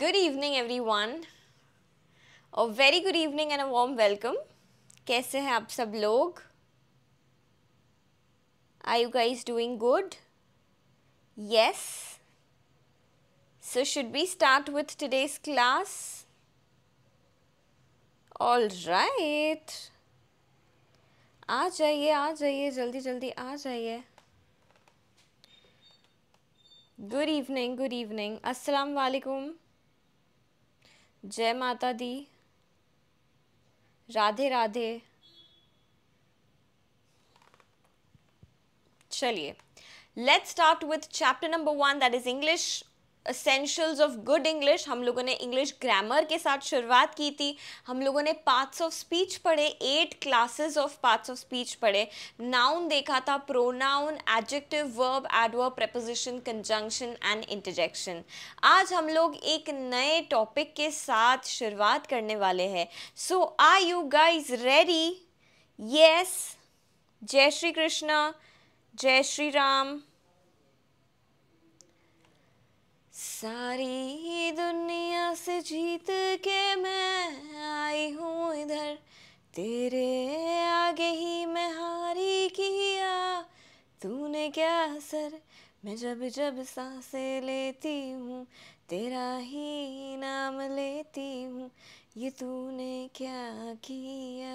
good evening everyone a very good evening and a warm welcome kaise hai are you guys doing good yes so should we start with today's class all right aa jaiye aa jaiye jaldi jaldi aa jaiye good evening good evening assalam alaikum जय माता दी राधे राधे चलिए let's start with chapter number one that is English essentials of good English हम लोगों ने English grammar के साथ शुरुआत की थी हम लोगों ने पार्ट्स ऑफ स्पीच पढ़े eight classes of parts of speech पढ़े नाउन देखा था pronoun adjective verb adverb preposition conjunction and interjection आज हम लोग एक नए टॉपिक के साथ शुरुआत करने वाले हैं so are you guys ready yes जय श्री कृष्णा जय श्री राम सारी दुनिया से जीत के मैं आई हूँ इधर तेरे आगे ही मैं हारी किया तूने क्या असर मैं जब जब सांसे लेती हूँ तेरा ही नाम लेती हूँ ये तूने क्या किया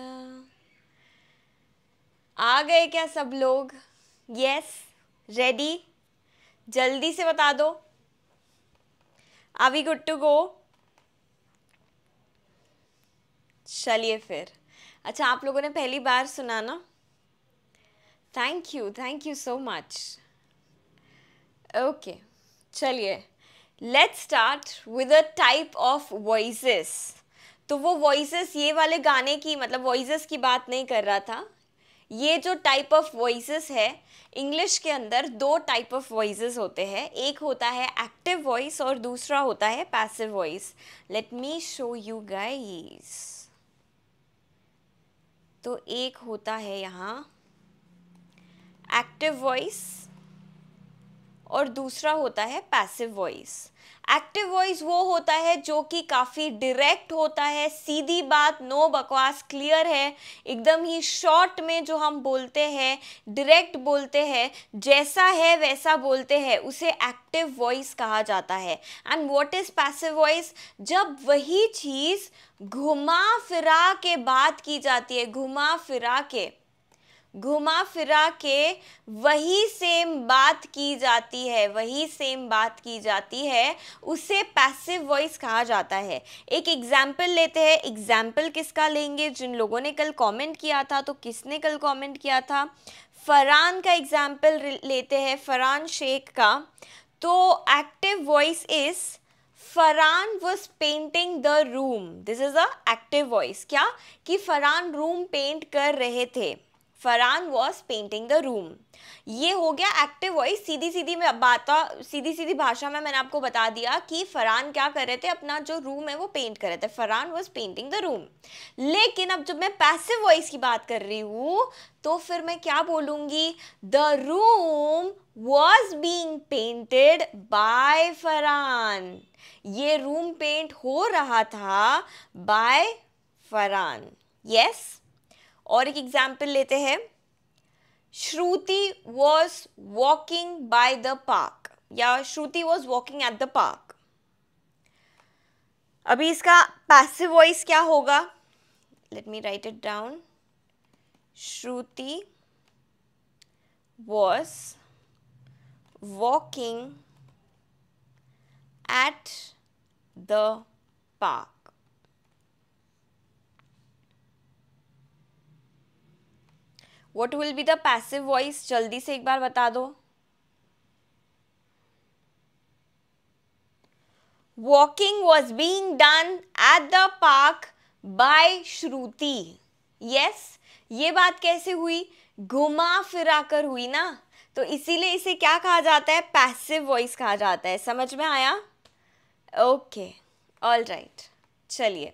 आ गए क्या सब लोग यस रेडी जल्दी से बता दो are we good to go चलिए फिर अच्छा आप लोगों ने पहली बार सुना ना thank you thank you so much okay चलिए let's start with a type of voices तो वो वॉइसेस ये वाले गाने की मतलब वॉइसेस की बात नहीं कर रहा था ये जो टाइप ऑफ वॉइसेस है इंग्लिश के अंदर दो टाइप ऑफ वॉइसेस होते हैं एक होता है एक्टिव वॉइस और दूसरा होता है passive voice let me show you guys तो एक होता है यहाँ एक्टिव वॉइस और दूसरा होता है पैसिव वॉइस एक्टिव वॉइस वो होता है जो कि काफ़ी डायरेक्ट होता है सीधी बात नो बकवास क्लियर है एकदम ही शॉर्ट में जो हम बोलते हैं डायरेक्ट बोलते हैं जैसा है वैसा बोलते हैं उसे एक्टिव वॉइस कहा जाता है and what is passive voice जब वही चीज़ घुमा फिरा के बात की जाती है घुमा फिरा के घुमा फिरा के वही सेम बात की जाती है वही सेम बात की जाती है उसे पैसिव वॉइस कहा जाता है एक एग्जाम्पल लेते हैं एग्जाम्पल किसका लेंगे जिन लोगों ने कल कमेंट किया था तो किसने कल कमेंट किया था फरहान का एग्जाम्पल लेते हैं फरहान शेख का तो active voice is Farhan was painting the room this is a active voice क्या कि फरहान रूम पेंट कर रहे थे Farhan was painting the room ये हो गया एक्टिव वॉइस सीधी सीधी में बात सीधी सीधी भाषा में मैंने आपको बता दिया कि फरहान क्या कर रहे थे अपना जो रूम है वो पेंट कर रहे थे Farhan was painting the room लेकिन अब जब मैं पैसिव वॉइस की बात कर रही हूँ तो फिर मैं क्या बोलूँगी the room was being painted by Farhan ये रूम पेंट हो रहा था बाय फरहान यस yes? और एक एग्जाम्पल लेते हैं Shruti was walking by the park या Shruti was walking at the park अभी इसका पैसिव वॉइस क्या होगा let me write it down Shruti was walking at the park what will be the passive voice जल्दी से एक बार बता दो walking was being done at the park by Shruti yes ये बात कैसे हुई घुमा फिरा कर हुई ना तो इसीलिए इसे क्या कहा जाता है पैसिव वॉइस कहा जाता है समझ में आया ओके ऑल राइट चलिए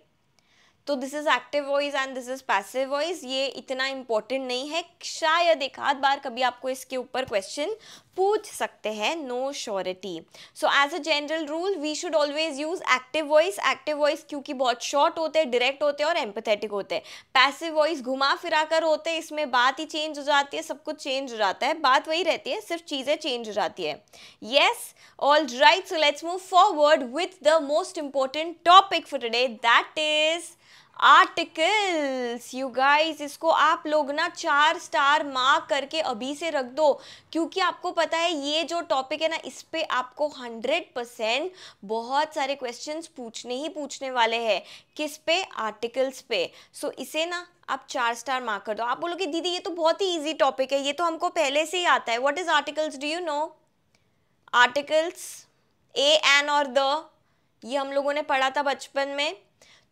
तो this is active voice and this is passive voice ये इतना इंपॉर्टेंट नहीं है शायद एक आध बार कभी आपको इसके ऊपर क्वेश्चन पूछ सकते हैं no surety so as a general rule we should always use active voice active voice क्योंकि बहुत शॉर्ट होते हैं डायरेक्ट होते हैं और एम्पथेटिक होते हैं पैसिव वॉइस घुमा फिरा कर होते हैं इसमें बात ही चेंज हो जाती है सब कुछ चेंज हो जाता है बात वही रहती है सिर्फ चीज़ें चेंज हो जाती है yes all right so let's move forward with the most important topic for today that is articles you guys इसको आप लोग ना चार स्टार मार्क करके अभी से रख दो क्योंकि आपको पता है ये जो टॉपिक है ना इस पर आपको हंड्रेड परसेंट बहुत सारे क्वेश्चन पूछने ही पूछने वाले हैं किस पे आर्टिकल्स पे सो so, इसे ना आप चार स्टार मार्क कर दो आप बोलोगे दीदी ये तो बहुत ही ईजी टॉपिक है ये तो हमको पहले से ही आता है what is articles do you know articles a an और द ये हम लोगों ने पढ़ा था बचपन में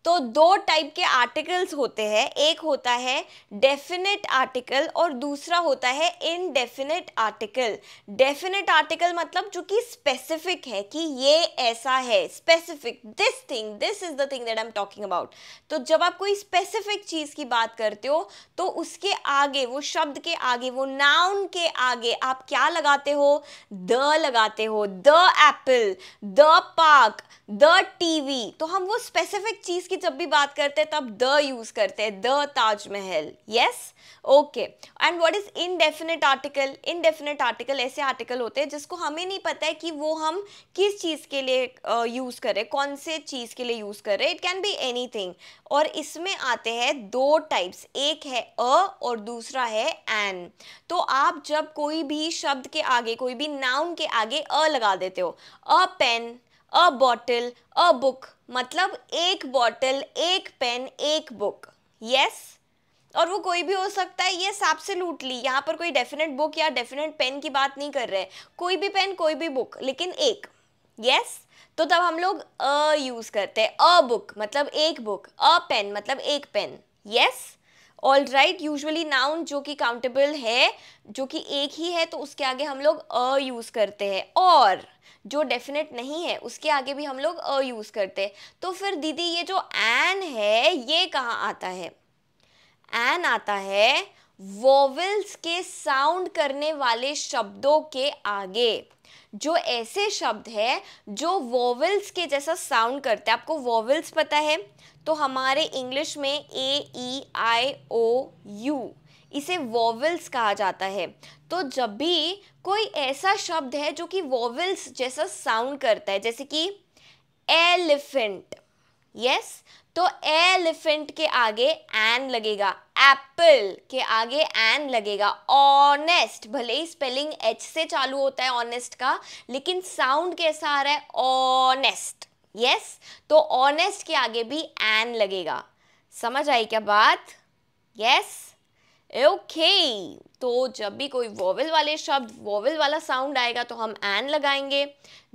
तो दो टाइप के आर्टिकल्स होते हैं एक होता है डेफिनेट आर्टिकल और दूसरा होता है इनडेफिनेट आर्टिकल डेफिनेट आर्टिकल मतलब जो कि स्पेसिफिक है कि ये ऐसा है specific this thing this is the thing that I am talking about तो जब आप कोई स्पेसिफिक चीज़ की बात करते हो तो उसके आगे वो शब्द के आगे वो नाउन के आगे आप क्या लगाते हो द लगाते हो the apple the park the TV तो हम वो स्पेसिफिक चीज़ की जब भी बात करते हैं तब द यूज करते हैं the Taj Mahal yes okay and what is indefinite article indefinite article ऐसे आर्टिकल होते हैं जिसको हमें नहीं पता है कि वो हम किस चीज़ के लिए यूज़ करें कौन से चीज़ के लिए यूज़ कर रहे इट कैन बी एनी और इसमें आते हैं दो टाइप्स एक है अ और दूसरा है एन तो आप जब कोई भी शब्द के आगे कोई भी नाउन के आगे अ लगा देते हो a pen a bottle a book मतलब एक बॉटल एक पेन एक बुक यस और वो कोई भी हो सकता है ये लूट ली यहाँ पर कोई डेफिनेट बुक या डेफिनेट पेन की बात नहीं कर रहे हैं कोई भी पेन कोई भी बुक लेकिन एक यस yes? तो तब हम लोग अ यूज़ करते हैं अ बुक मतलब एक बुक अ पेन मतलब एक pen yes all right usually noun जो कि काउंटेबल है जो कि एक ही है तो उसके आगे हम लोग अ यूज़ करते हैं और जो डेफिनेट नहीं है उसके आगे भी हम लोग अ यूज़ करते हैं तो फिर दीदी ये जो एन है ये कहाँ आता है एन आता है वोवल्स के साउंड करने वाले शब्दों के आगे जो ऐसे शब्द है जो वोवल्स के जैसा साउंड करते हैं आपको वोवल्स पता है तो हमारे इंग्लिश में ए ई आई ओ यू इसे वोवल्स कहा जाता है तो जब भी कोई ऐसा शब्द है जो कि वॉवल्स जैसा साउंड करता है जैसे कि एलिफेंट यस तो एलिफेंट के आगे एन लगेगा एप्पल के आगे एन लगेगा ऑनेस्ट भले ही स्पेलिंग एच से चालू होता है ऑनेस्ट का लेकिन साउंड कैसा आ रहा है ऑनेस्ट यस तो ऑनेस्ट के आगे भी एन लगेगा समझ आई क्या बात यस yes? ओके तो जब भी कोई वोवेल वाले शब्द वॉवल वाला साउंड आएगा तो हम एन लगाएंगे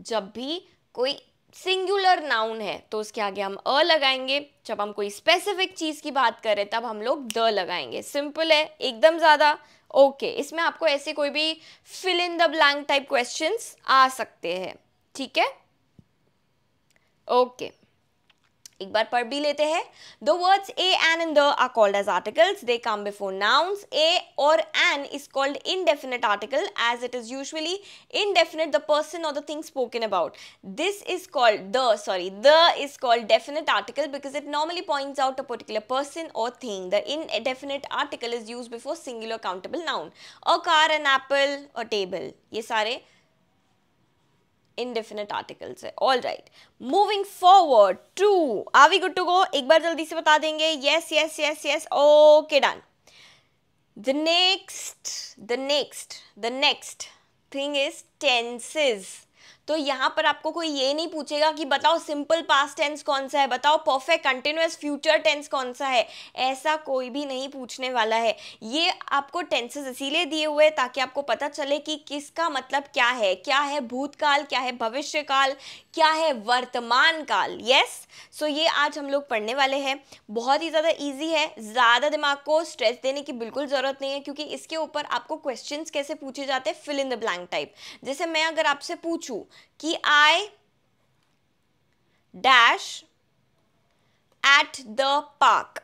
जब भी कोई सिंगुलर नाउन है तो उसके आगे हम अ लगाएंगे जब हम कोई स्पेसिफिक चीज़ की बात करें तब हम लोग द लगाएंगे सिंपल है एकदम ज़्यादा ओके okay, इसमें आपको ऐसे कोई भी fill in the blank type questions आ सकते हैं ठीक है ओके okay. एक बार पढ़ भी लेते हैं the words a an and the are called as articles they come before nouns a और an is called indefinite article as it is usually indefinite the person और the thing spoken about this is called the sorry the is called definite article because it normally point out a particular person और thing the indefinite article is use before singular countable noun a car an Apple a table ये सारे indefinite articles है all right moving forward to are we good to go एक बार जल्दी से बता देंगे yes yes yes yes okay done the next the next the next thing is tenses तो यहाँ पर आपको कोई ये नहीं पूछेगा कि बताओ सिंपल पास्ट टेंस कौन सा है बताओ परफेक्ट कंटिन्यूस फ्यूचर टेंस कौन सा है ऐसा कोई भी नहीं पूछने वाला है ये आपको टेंसेज इसीलिए दिए हुए हैं ताकि आपको पता चले कि किसका मतलब क्या है क्या है भूतकाल क्या है भविष्यकाल क्या है वर्तमान काल यस सो ये आज हम लोग पढ़ने वाले हैं बहुत ही ज़्यादा ईजी है ज़्यादा दिमाग को स्ट्रेस देने की बिल्कुल ज़रूरत नहीं है क्योंकि इसके ऊपर आपको क्वेश्चन कैसे पूछे जाते हैं fill in the blank type जैसे मैं अगर आपसे पूछूँ कि I dash at the park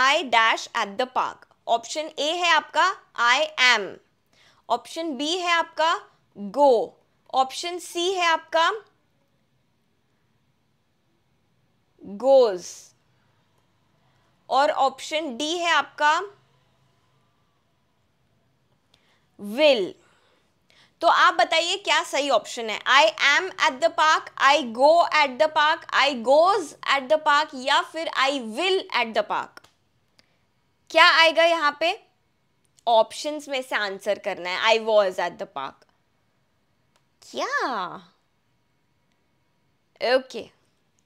I dash at the park option A है आपका आई एम ऑप्शन बी है आपका गो ऑप्शन सी है आपका गोज और ऑप्शन डी है आपका विल तो आप बताइए क्या सही ऑप्शन है I am at the park I go at the park I goes at the park या फिर I will at the park क्या आएगा यहां पे ऑप्शन में से आंसर करना है I was at the park क्या okay okay.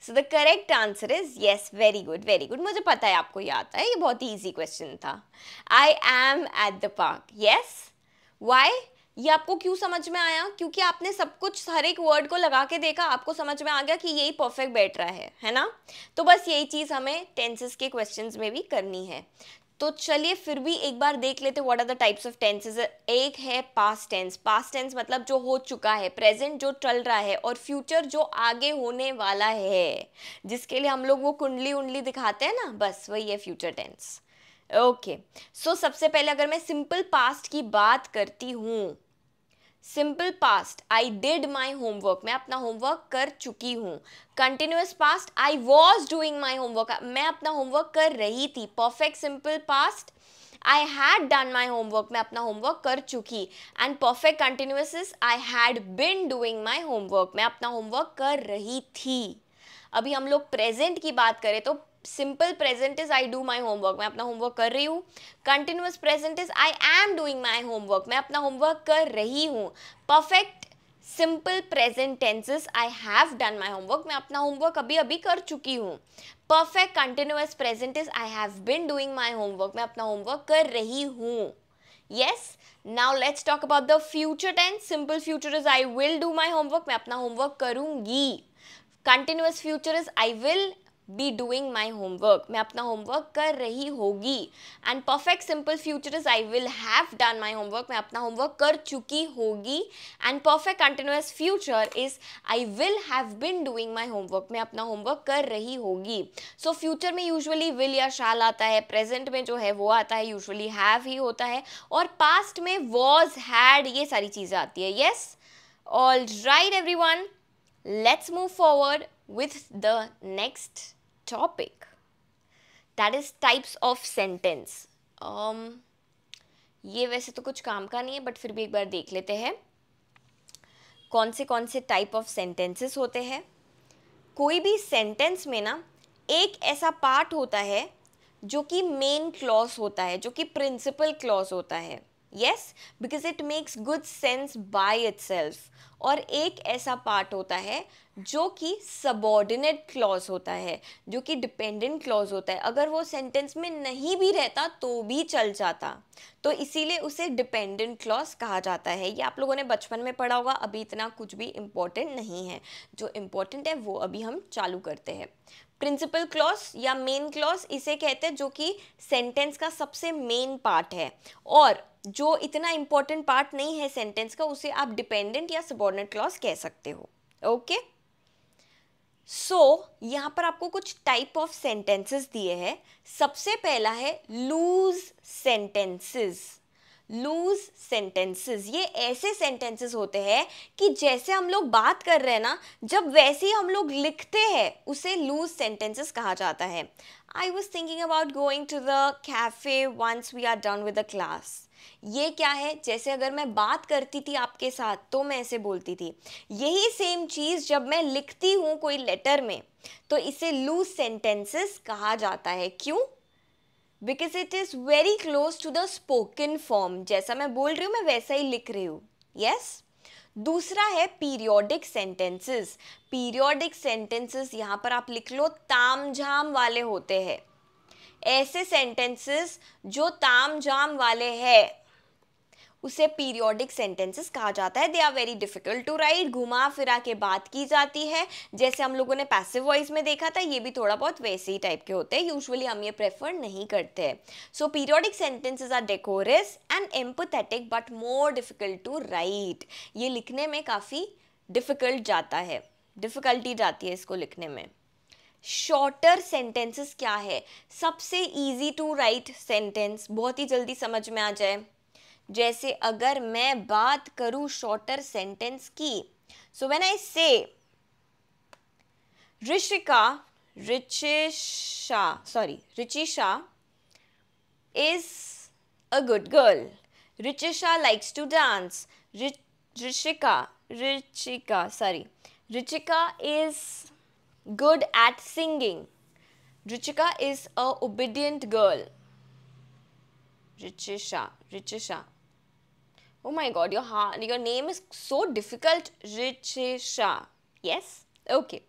So the correct answer is yes very good very good मुझे पता है आपको याद है ये बहुत ही ईजी क्वेश्चन था I am at the park yes why ये आपको क्यों समझ में आया क्योंकि आपने सब कुछ हर एक वर्ड को लगा के देखा आपको समझ में आ गया कि यही परफेक्ट बैठ रहा है है ना तो बस यही चीज़ हमें टेंसेस के क्वेश्चंस में भी करनी है तो चलिए फिर भी एक बार देख लेते what are the types of tenses एक है पास्ट टेंस पास्ट टेंस मतलब जो हो चुका है प्रेजेंट जो चल रहा है और फ्यूचर जो आगे होने वाला है जिसके लिए हम लोग वो कुंडली उंडली दिखाते हैं ना बस वही है फ्यूचर टेंस ओके सो सबसे पहले अगर मैं सिंपल पास्ट की बात करती हूँ simple past I did my homework मैं अपना होमवर्क कर चुकी हूँ continuous past I was doing my homework मैं अपना होमवर्क कर रही थी perfect simple past I had done my homework मैं अपना होमवर्क कर चुकी and perfect continuous I had been doing my homework मैं अपना होमवर्क कर रही थी अभी हम लोग प्रेजेंट की बात करें तो simple present is I do my homework मैं अपना होमवर्क कर रही हूँ continuous present is I am doing my homework मैं अपना होमवर्क कर रही हूँ perfect simple present tenses I have done my homework मैं अपना होमवर्क अभी अभी कर चुकी हूँ perfect continuous present is I have been doing my homework मैं अपना होमवर्क कर रही हूँ yes now let's talk about the future tense simple future is i will do my homework मैं अपना homework करूँगी continuous future is i will be doing my homework मैं अपना होमवर्क कर रही होगी and perfect simple future is I will have done my homework मैं अपना होमवर्क कर चुकी होगी and perfect continuous future is I will have been doing my homework मैं अपना होमवर्क कर रही होगी सो so, फ्यूचर में यूजुअली विल या शाल आता है प्रेजेंट में जो है वो आता है यूजअली हैव ही होता है और पास्ट में वॉज हैड ये सारी चीज़ें आती है yes all right everyone let's move forward with the next topic that is types of sentence um, ये वैसे तो कुछ काम का नहीं है बट फिर भी एक बार देख लेते हैं कौन से कौन से टाइप ऑफ सेंटेंसेस होते हैं कोई भी सेंटेंस में ना एक ऐसा पार्ट होता है जो कि मेन क्लॉज होता है जो कि प्रिंसिपल क्लॉज होता है yes because it makes good sense by itself और एक ऐसा पार्ट होता है जो कि सबॉर्डिनेट क्लॉज होता है जो कि डिपेंडेंट क्लॉज होता है अगर वो सेंटेंस में नहीं भी रहता तो भी चल जाता तो इसीलिए उसे डिपेंडेंट क्लॉज कहा जाता है ये आप लोगों ने बचपन में पढ़ा होगा अभी इतना कुछ भी इम्पोर्टेंट नहीं है जो इम्पोर्टेंट है वो अभी हम चालू करते हैं प्रिंसिपल क्लॉज या मेन क्लॉज इसे कहते हैं जो कि सेंटेंस का सबसे मेन पार्ट है और जो इतना इंपॉर्टेंट पार्ट नहीं है सेंटेंस का उसे आप डिपेंडेंट या सबॉर्डिनेट क्लॉज कह सकते हो ओके सो so, पर आपको कुछ टाइप ऑफ सेंटेंसेस दिए हैं सबसे पहला है लूज सेंटेंसेस लूज सेंटेंसेस ये ऐसे सेंटेंसेस होते हैं कि जैसे हम लोग बात कर रहे हैं ना जब वैसे ही हम लोग लिखते हैं उसे लूज सेंटेंसेस कहा जाता है I was thinking about going to the cafe once we are done with the class ये क्या है जैसे अगर मैं बात करती थी आपके साथ तो मैं ऐसे बोलती थी यही सेम चीज़ जब मैं लिखती हूँ कोई लेटर में तो इसे लूज सेंटेंसेस कहा जाता है क्यों because it is very close to the spoken form जैसा मैं बोल रही हूँ मैं वैसा ही लिख रही हूँ यस yes? दूसरा है पीरियोडिक सेंटेंसेस पीरियोडिक सेंटेंसेस यहाँ पर आप लिख लो झाम वाले होते हैं ऐसे सेंटेंसेस जो ताम जाम वाले हैं उसे पीरियोडिक सेंटेंसेस कहा जाता है they are very difficult to write घुमा फिरा के बात की जाती है जैसे हम लोगों ने पैसिव वॉइस में देखा था ये भी थोड़ा बहुत वैसे ही टाइप के होते हैं यूजुअली हम ये प्रेफर नहीं करते हैं so periodic sentences are decorous and emphatic but more difficult to write ये लिखने में काफ़ी डिफिकल्ट जाता है डिफ़िकल्टी जाती है इसको लिखने में शॉर्टर सेंटेंसेस क्या है सबसे इजी टू राइट सेंटेंस बहुत ही जल्दी समझ में आ जाए जैसे अगर मैं बात करूं शॉर्टर सेंटेंस की सो when I say Rishika Richisha sorry Richisha is a good girl Richisha likes to dance Rishika Richika sorry Richika is good at singing. Richika is a obedient girl. Richisha, Richisha. Oh my god, your heart, your name is so difficult. Richisha. Yes? Okay.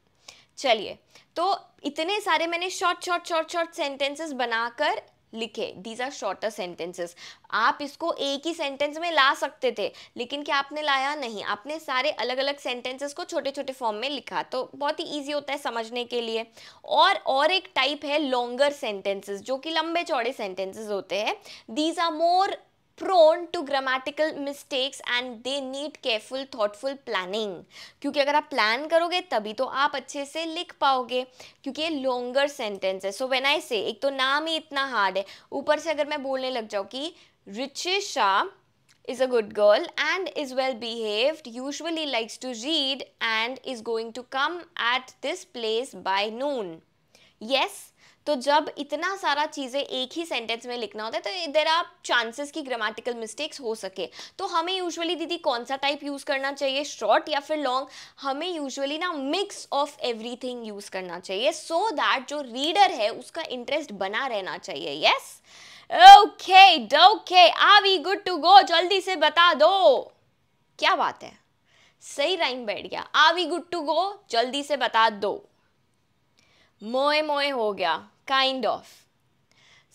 चलिए तो इतने सारे मैंने short short short short sentences बनाकर लिखे these are shorter sentences आप इसको एक ही सेंटेंस में ला सकते थे लेकिन क्या आपने लाया नहीं आपने सारे अलग अलग सेंटेंसेस को छोटे छोटे फॉर्म में लिखा तो बहुत ही ईजी होता है समझने के लिए और और एक टाइप है लॉन्गर सेंटेंसेस जो कि लंबे चौड़े सेंटेंसेस होते हैं these are more prone to grammatical mistakes and they need careful thoughtful planning क्योंकि अगर आप प्लान करोगे तभी तो आप अच्छे से लिख पाओगे क्योंकि ये लॉन्गर सेंटेंस है सो वेन आई से एक तो नाम ही इतना हार्ड है ऊपर से अगर मैं बोलने लग जाऊँ कि Richisha is a good girl and is well behaved usually likes to read and is going to come at this place by noon yes तो जब इतना सारा चीज़ें एक ही सेंटेंस में लिखना होता है तो इधर आप चांसेस की ग्रामेटिकल मिस्टेक्स हो सके तो हमें यूजुअली दीदी कौन सा टाइप यूज़ करना चाहिए शॉर्ट या फिर लॉन्ग हमें यूजुअली ना मिक्स ऑफ एवरीथिंग यूज़ करना चाहिए सो so दैट जो रीडर है उसका इंटरेस्ट बना रहना चाहिए yes okay okay are we good to go जल्दी से बता दो क्या बात है सही राइम बैठ गया are we good to go जल्दी से बता दो मोए मोए हो गया kind of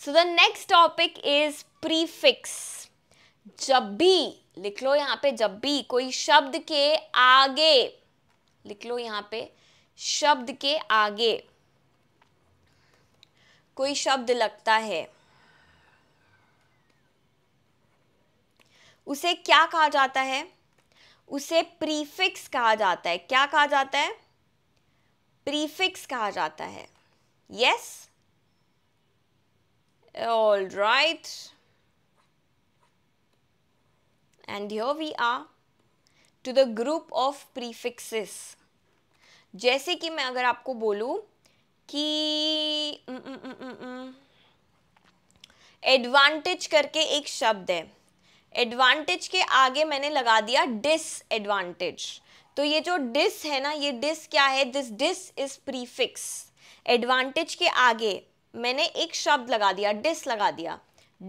so the next topic is prefix जब भी लिख लो यहाँ पे जब भी कोई शब्द के आगे लिख लो यहाँ पे शब्द के आगे कोई शब्द लगता है उसे क्या कहा जाता है उसे प्रीफिक्स कहा जाता है क्या कहा जाता है प्रीफिक्स कहा जाता है yes yes? all right and here we are to the group of prefixes जैसे कि मैं अगर आपको बोलूं कि एडवांटेज mm, mm, mm, करके एक शब्द है एडवांटेज के आगे मैंने लगा दिया डिसएडवांटेज तो ये जो डिस है ना ये डिस क्या है this dis is prefix advantage के आगे मैंने एक शब्द लगा दिया डिस लगा दिया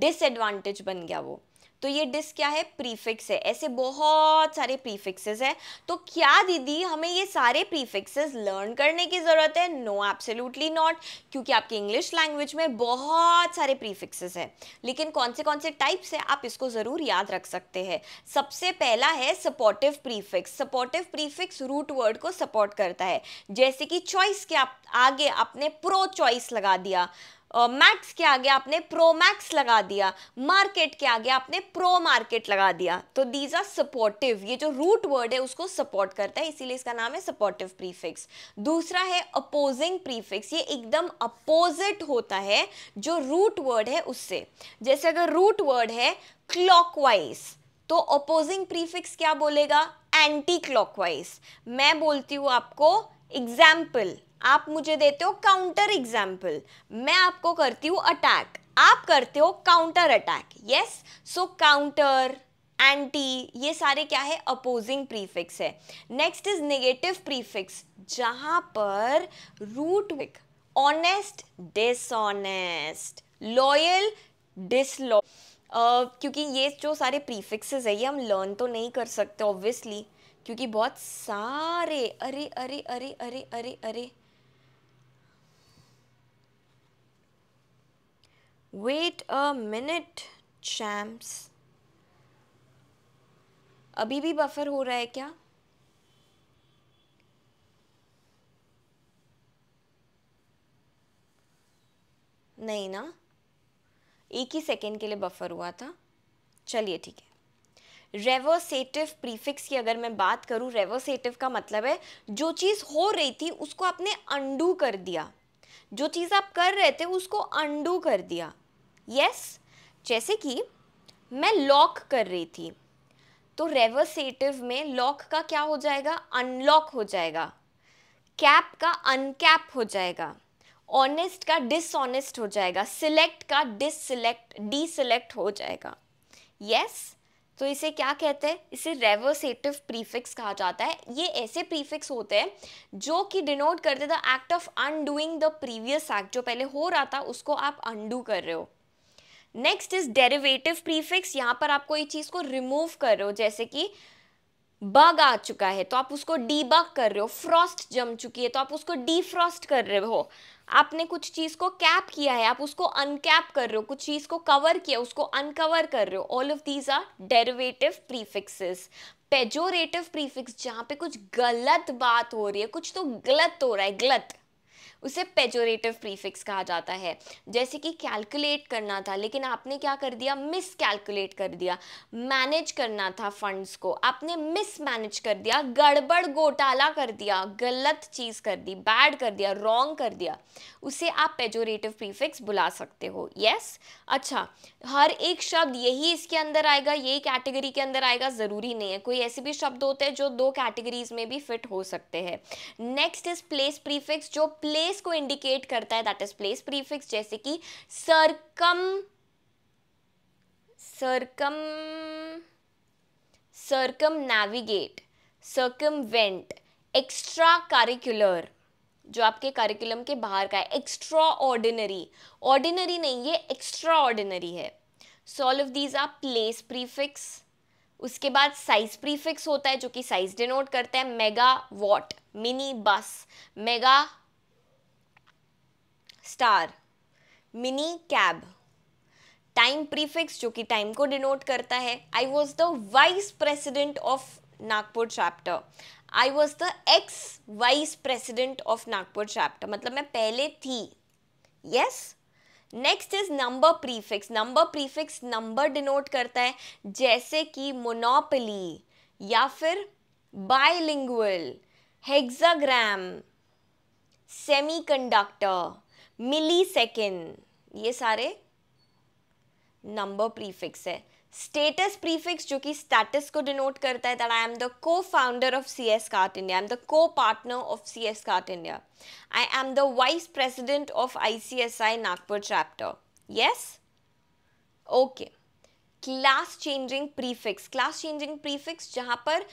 डिसएडवांटेज बन गया वो तो ये डिस क्या है प्रीफिक्स है ऐसे बहुत सारे प्रीफिक्सेस है तो क्या दीदी हमें ये सारे प्रीफिक्सेस लर्न करने की ज़रूरत है नो एब्सोल्युटली नॉट क्योंकि आपकी इंग्लिश लैंग्वेज में बहुत सारे प्रीफिक्सेस है लेकिन कौन से कौन से टाइप्स है आप इसको ज़रूर याद रख सकते हैं सबसे पहला है supportive prefix supportive prefix root word को सपोर्ट करता है जैसे कि चॉइस के आप आगे आपने प्रो चॉइस लगा दिया मैक्स के आगे आपने प्रो मैक्स लगा दिया मार्केट के आगे आपने प्रो मार्केट लगा दिया तो दीज आर सपोर्टिव ये जो रूट वर्ड है उसको सपोर्ट करता है इसीलिए इसका नाम है सपोर्टिव प्रीफिक्स दूसरा है अपोजिंग प्रीफिक्स ये एकदम अपोजिट होता है जो रूट वर्ड है उससे जैसे अगर रूट वर्ड है क्लॉकवाइज तो अपोजिंग प्रीफिक्स क्या बोलेगा एंटी क्लॉकवाइज मैं बोलती हूँ आपको एग्जाम्पल आप मुझे देते हो काउंटर एग्जाम्पल मैं आपको करती हूँ अटैक आप करते हो counter attack yes so counter anti ये सारे क्या है अपोजिंग प्रीफिक्स है नेक्स्ट इज नेगेटिव प्रीफिक्स जहाँ पर root weak honest dishonest loyal disloyal क्योंकि ये जो सारे प्रीफिक्सेस है ये हम लर्न तो नहीं कर सकते ऑब्वियसली क्योंकि बहुत सारे अरे अरे अरे अरे अरे अरे वेट अ मिनट चैम्प्स अभी भी बफर हो रहा है क्या नहीं ना एक ही सेकेंड के लिए बफर हुआ था चलिए ठीक है रेवर्सेटिव प्रीफिक्स की अगर मैं बात करूँ रेवर्सेटिव का मतलब है जो चीज़ हो रही थी उसको आपने अंडू कर दिया जो चीज़ आप कर रहे थे उसको अंडू कर दिया यस जैसे कि मैं लॉक कर रही थी तो रेवर्सेटिव में लॉक का क्या हो जाएगा अनलॉक हो जाएगा कैप का अनकैप हो जाएगा ऑनेस्ट का डिसऑनेस्ट हो जाएगा सिलेक्ट का डिसलेक्ट डिसलेक्ट हो जाएगा यस yes, तो इसे क्या कहते हैं इसे रेवर्सेटिव प्रीफिक्स कहा जाता है ये ऐसे प्रीफिक्स होते हैं जो कि डिनोट करते the act of undoing the previous act जो पहले हो रहा था उसको आप अनडू कर रहे हो नेक्स्ट इज डेरिवेटिव प्रीफिक्स यहाँ पर आप कोई चीज़ को रिमूव कर रहे हो जैसे कि बग आ चुका है तो आप उसको डीबग कर रहे हो फ्रॉस्ट जम चुकी है तो आप उसको डीफ्रॉस्ट कर रहे हो आपने कुछ चीज़ को कैप किया है आप उसको अनकैप कर रहे हो कुछ चीज़ को कवर किया उसको अनकवर कर रहे हो all of these are derivative prefixes pejorative prefix जहाँ पे कुछ गलत बात हो रही है कुछ तो गलत हो रहा है गलत उसे पेजोरेटिव प्रीफिक्स कहा जाता है जैसे कि कैलकुलेट करना था लेकिन आपने क्या कर दिया मिस कैलकुलेट कर दिया मैनेज करना था फंड्स को आपने मिस मैनेज कर दिया गड़बड़ घोटाला कर दिया गलत चीज़ कर दी बैड कर दिया रॉन्ग कर दिया उसे आप पेजोरेटिव प्रीफिक्स बुला सकते हो यस अच्छा हर एक शब्द यही इसके अंदर आएगा यही कैटेगरी के अंदर आएगा ज़रूरी नहीं है कोई ऐसे भी शब्द होते हैं जो दो कैटेगरीज में भी फिट हो सकते हैं नेक्स्ट इज प्लेस प्रीफिक्स जो प्लेस को इंडिकेट करता है दैट इज प्लेस प्रीफिक्स जैसे कि circum circum circumnavigate went extracurricular जो आपके करिकुलम के बाहर का है एक्स्ट्रा ऑर्डिनरी ऑर्डिनरी नहीं ये एक्स्ट्रा ऑर्डिनरी है so all of these are place prefix उसके बाद साइज प्रीफिक्स होता है जो कि साइज डिनोट करता है mega watt mini bus mega star mini cab time prefix जो कि टाइम को डिनोट करता है I was the vice president of Nagpur chapter I was the ex vice president of Nagpur chapter मतलब मैं पहले थी yes next is number prefix number prefix number denote करता है जैसे कि मोनोपली या फिर बायलिंगुअल हेक्साग्राम मिली सेकेंड ये सारे नंबर प्रीफिक्स है स्टेटस प्रीफिक्स जो कि स्टेटस को डिनोट करता है that I am the co founder of C S cart India I am the co partner of C S cart India I am the vice president of I C S I Nagpur chapter yes okay class changing prefix class changing prefix जहाँ पर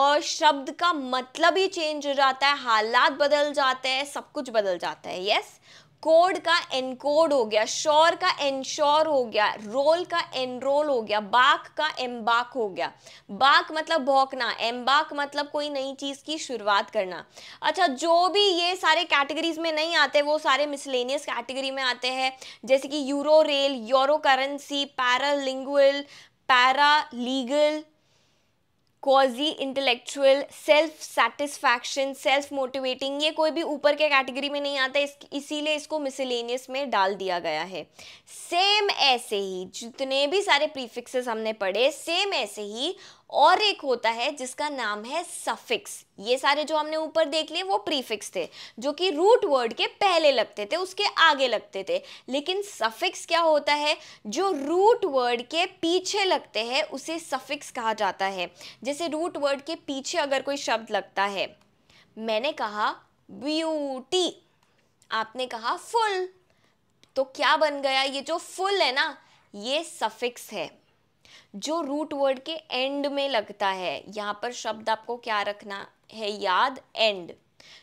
और शब्द का मतलब ही change हो जाता है हालात बदल जाते हैं सब कुछ बदल जाता है यस कोड का एनकोड हो गया शोर का एनशोर हो गया रोल का एनरोल हो गया बाक का एम्बाक हो गया बाक मतलब भौंकना एम्बाक मतलब कोई नई चीज़ की शुरुआत करना अच्छा जो भी ये सारे कैटेगरीज में नहीं आते वो सारे मिसलेनियस कैटेगरी में आते हैं जैसे कि euro rail euro currency lingual para legal quasi intellectual self satisfaction self motivating ये कोई भी ऊपर के कैटेगरी में नहीं आता इस, इसीलिए इसको मिसलेनियस में डाल दिया गया है सेम ऐसे ही जितने भी सारे प्रीफिक्सेस हमने पढ़े सेम ऐसे ही और एक होता है जिसका नाम है सफिक्स ये सारे जो हमने ऊपर देख लिए वो प्रीफिक्स थे जो कि रूट वर्ड के पहले लगते थे उसके आगे लगते थे लेकिन सफिक्स क्या होता है जो रूट वर्ड के पीछे लगते हैं उसे सफिक्स कहा जाता है जैसे रूट वर्ड के पीछे अगर कोई शब्द लगता है मैंने कहा ब्यूटी आपने कहा फुल तो क्या बन गया ये जो फुल है ना ये सफिक्स है जो रूट वर्ड के एंड में लगता है यहाँ पर शब्द आपको क्या रखना है याद एंड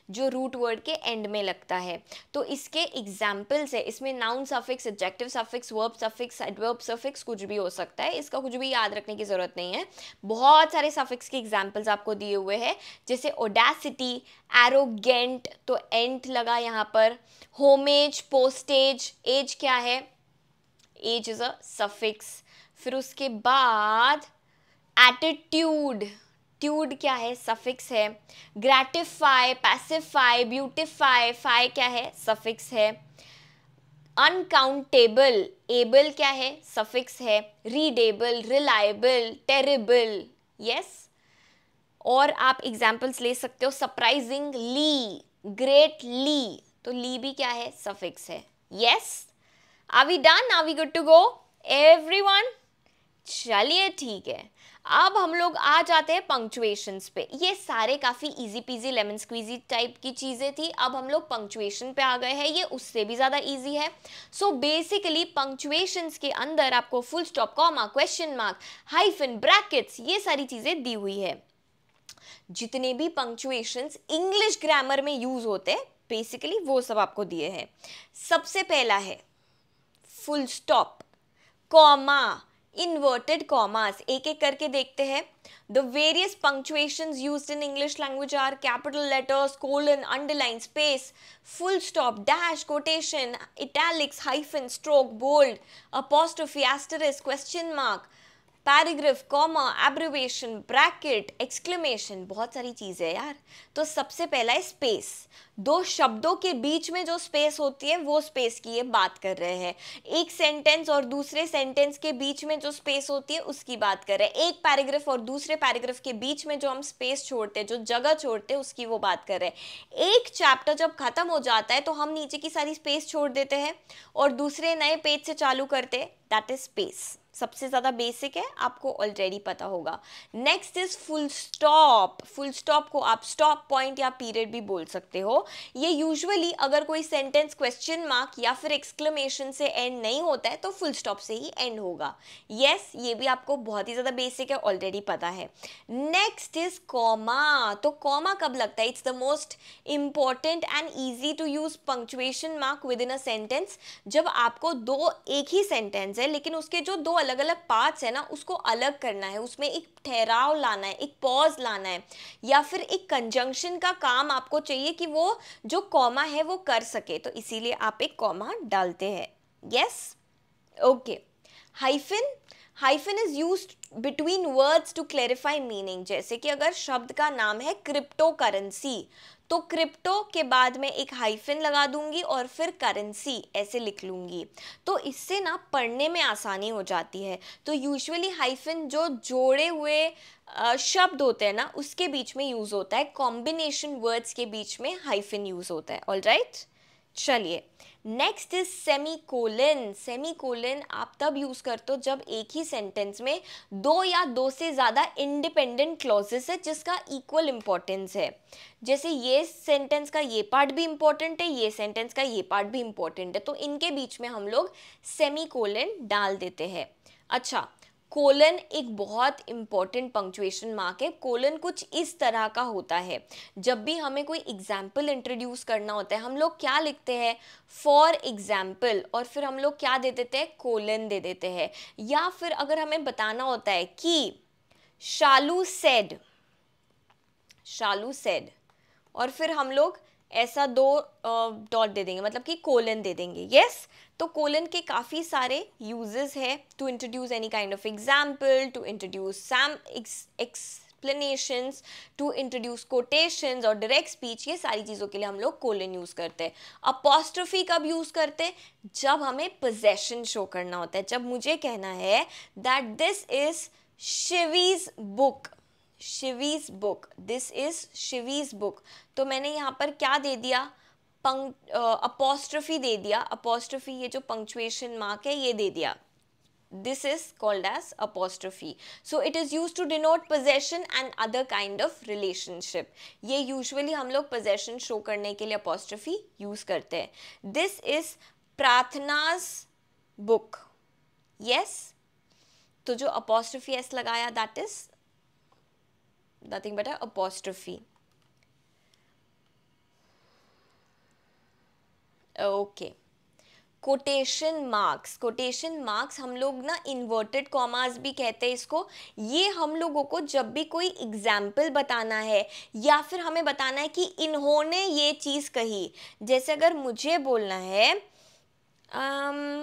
जो रूट वर्ड के एंड में लगता है तो इसके एग्जाम्पल्स है इसमें noun suffix adjective suffix verb suffix adverb suffix कुछ भी हो सकता है इसका कुछ भी याद रखने की ज़रूरत नहीं है बहुत सारे सफिक्स के एग्जाम्पल्स आपको दिए हुए हैं जैसे ओडासिटी एरोगेंट तो एंट लगा यहाँ पर होमेज पोस्टेज एज क्या है एज इज़ अ सफिक्स फिर उसके बाद एटीट्यूड ट्यूड क्या है सफिक्स है ग्रेटिफाई पैसिफाई ब्यूटिफाई फाई क्या है सफिक्स है अनकाउंटेबल एबल क्या है सफिक्स है रीडेबल रिलायबल टेरेबल यस और आप एग्जाम्पल्स ले सकते हो सरप्राइजिंग ली ग्रेट ली तो ली भी क्या है सफिक्स है yes are we done are we good to go everyone चलिए ठीक है अब हम लोग आ जाते हैं पंक्चुएशंस पे ये सारे काफ़ी easy peasy lemon squeezy type की चीज़ें थी अब हम लोग पंक्चुएशन पे आ गए हैं ये उससे भी ज़्यादा इजी है सो बेसिकली पंक्चुएशंस के अंदर आपको full stop comma question mark hyphen brackets ये सारी चीज़ें दी हुई है जितने भी पंक्चुएशंस इंग्लिश ग्रामर में यूज़ होते हैं बेसिकली वो सब आपको दिए हैं सबसे पहला है full stop comma inverted commas एक एक करके देखते हैं the various punctuation use in English language are capital letters colon underline space full stop dash quotation italics hyphen hyphen stroke bold of asterisk question mark paragraph comma abbreviation bracket exclamation बहुत सारी चीज़ें यार तो सबसे पहला है space दो शब्दों के बीच में जो स्पेस होती है वो स्पेस की ये बात कर रहे हैं एक सेंटेंस और दूसरे सेंटेंस के बीच में जो स्पेस होती है उसकी बात कर रहे हैं एक पैराग्राफ और दूसरे पैराग्राफ के बीच में जो हम स्पेस छोड़ते हैं जो जगह छोड़ते हैं उसकी वो बात कर रहे हैं एक चैप्टर जब ख़त्म हो जाता है तो हम नीचे की सारी स्पेस छोड़ देते हैं और दूसरे नए पेज से चालू करते हैं दैट इज स्पेस सबसे ज़्यादा बेसिक है आपको ऑलरेडी पता होगा next is full stop full stop को आप स्टॉप पॉइंट या पीरियड भी बोल सकते हो ये यूजुअली अगर कोई सेंटेंस क्वेश्चन मार्क या फिर एक्सक्लेमेशन से एंड नहीं होता है तो फुल स्टॉप से ही एंड होगा यस yes, ये भी आपको बहुत ही ज़्यादा बेसिक है ऑलरेडी पता है नेक्स्ट इज कॉमा तो कॉमा कब लगता है it's the most important and easy to use punctuation mark within a sentence जब आपको दो एक ही सेंटेंस है लेकिन उसके जो दो अलग अलग पार्ट्स है ना उसको अलग करना है उसमें एक ठहराव लाना है एक पॉज लाना है या फिर एक कंजंक्शन का काम आपको चाहिए कि वो जो कॉमा है वो कर सके तो इसीलिए आप एक कॉमा डालते हैं yes okay hyphen hyphen is use between words to clarify meaning जैसे कि अगर शब्द का नाम है क्रिप्टो करेंसी तो क्रिप्टो के बाद में एक हाइफिन लगा दूंगी और फिर करेंसी ऐसे लिख लूँगी तो इससे ना पढ़ने में आसानी हो जाती है तो यूजुअली हाइफिन जो जोड़े हुए शब्द होते हैं ना उसके बीच में यूज़ होता है कॉम्बिनेशन वर्ड्स के बीच में हाइफिन यूज़ होता है ऑल राइट right? चलिए next is semi colon semi colon आप तब यूज करते हो जब एक ही सेंटेंस में दो या दो से ज़्यादा इंडिपेंडेंट क्लॉजेस है जिसका इक्वल इम्पॉर्टेंस है जैसे ये सेंटेंस का ये पार्ट भी इम्पॉर्टेंट है ये सेंटेंस का ये पार्ट भी इम्पॉर्टेंट है तो इनके बीच में हम लोग सेमी कोलन डाल देते हैं अच्छा कोलन एक बहुत इंपॉर्टेंट पंक्चुएशन मार्क है कोलन कुछ इस तरह का होता है जब भी हमें कोई एग्जाम्पल इंट्रोड्यूस करना होता है हम लोग क्या लिखते हैं फॉर एग्जाम्पल और फिर हम लोग क्या दे देते हैं कोलन दे देते हैं या फिर अगर हमें बताना होता है कि शालू सेड शालू सेड और फिर हम लोग ऐसा दो डॉट दे देंगे मतलब कि कोलन दे देंगे यस तो कोलन के काफ़ी सारे यूजेस है to introduce any kind of example to introduce some explanations to introduce quotations और डायरेक्ट स्पीच ये सारी चीज़ों के लिए हम लोग कोलन यूज़ करते हैं अपोस्ट्रफी कब यूज़ करते हैं जब हमें पोजेशन शो करना होता है जब मुझे कहना है that this is Shivi's book Shivi's book this is Shivi's book तो मैंने यहाँ पर क्या दे दिया पंक अपोस्ट्रफी दे दिया अपोस्ट्रफी ये जो पंक्चुएशन मार्क है ये दे दिया this is called as apostrophe so it is used to denote possession and other kind of relationship ये usually हम लोग possession show करने के लिए apostrophe use करते हैं this is प्रार्थनाज book yes तो जो apostrophe s लगाया that is nothing but a apostrophe okay quotation marks quotation marks हम लोग ना इन्वर्टेड कॉमास भी कहते हैं इसको ये हम लोगों को जब भी कोई एग्जाम्पल बताना है या फिर हमें बताना है कि इन्होंने ये चीज़ कही जैसे अगर मुझे बोलना है um,